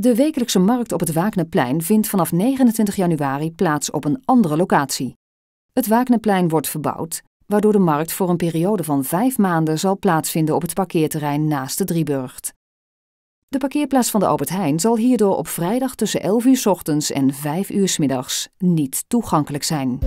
De wekelijkse markt op het Waakneplein vindt vanaf 29 januari plaats op een andere locatie. Het Waakneplein wordt verbouwd, waardoor de markt voor een periode van vijf maanden zal plaatsvinden op het parkeerterrein naast de Drieburgt. De parkeerplaats van de Albert Heijn zal hierdoor op vrijdag tussen 11 uur s ochtends en 5 uur s middags niet toegankelijk zijn.